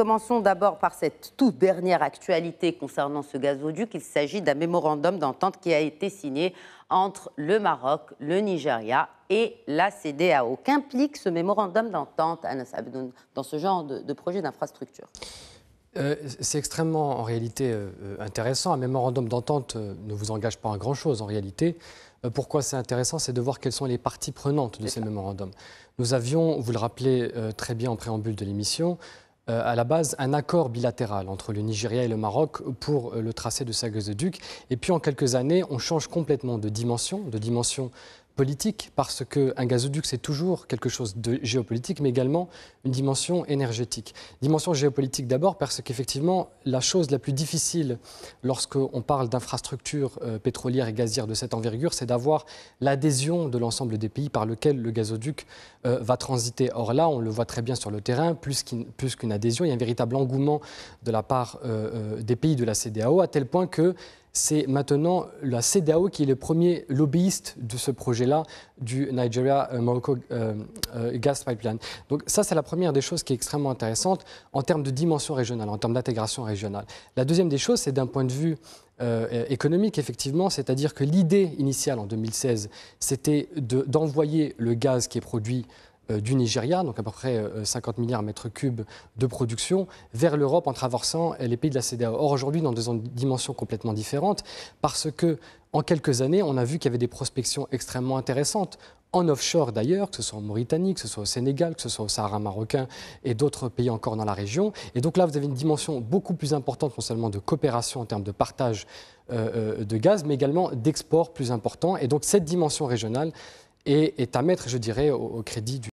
Commençons d'abord par cette toute dernière actualité concernant ce gazoduc. Il s'agit d'un mémorandum d'entente qui a été signé entre le Maroc, le Nigeria et la CDAO. Qu'implique ce mémorandum d'entente, dans ce genre de, projet d'infrastructure euh, c'est extrêmement, en réalité, euh, intéressant. Un mémorandum d'entente euh, ne vous engage pas à grand-chose, en réalité. pourquoi c'est intéressant C'est de voir quelles sont les parties prenantes de ces mémorandums. Nous avions, vous le rappelez très bien en préambule de l'émission, euh, à la base un accord bilatéral entre le Nigeria et le Maroc pour euh, le tracé de Sagazeduc. duc. Et puis en quelques années, on change complètement de dimension, de dimension politique, parce qu'un gazoduc, c'est toujours quelque chose de géopolitique, mais également une dimension énergétique. Dimension géopolitique d'abord, parce qu'effectivement, la chose la plus difficile lorsqu'on parle d'infrastructures euh, pétrolières et gazières de cette envergure, c'est d'avoir l'adhésion de l'ensemble des pays par lequel le gazoduc euh, va transiter. Or là, on le voit très bien sur le terrain, plus qu'une adhésion, il y a un véritable engouement de la part euh, des pays de la CDAO, à tel point que c'est maintenant la CDAO qui est le premier lobbyiste de ce projet-là, du Nigeria euh, Morocco euh, euh, Gas Pipeline. Donc ça, c'est la première des choses qui est extrêmement intéressante en termes de dimension régionale, en termes d'intégration régionale. La deuxième des choses, c'est d'un point de vue économique, effectivement, c'est-à-dire que l'idée initiale en 2016, c'était d'envoyer le gaz qui est produit euh, du Nigeria, donc à peu près 50 euh, milliards de mètres cubes de production, vers l'Europe en traversant euh, les pays de la CDA Or, aujourd'hui, dans des dimensions complètement différentes, parce que en quelques années, on a vu qu'il y avait des prospections extrêmement intéressantes en offshore d'ailleurs, que ce soit en Mauritanie, que ce soit au Sénégal, que ce soit au Sahara marocain et d'autres pays encore dans la région. Et donc là, vous avez une dimension beaucoup plus importante, non seulement de coopération en termes de partage de gaz, mais également d'export plus important. Et donc cette dimension régionale est, à mettre, je dirais, au crédit du...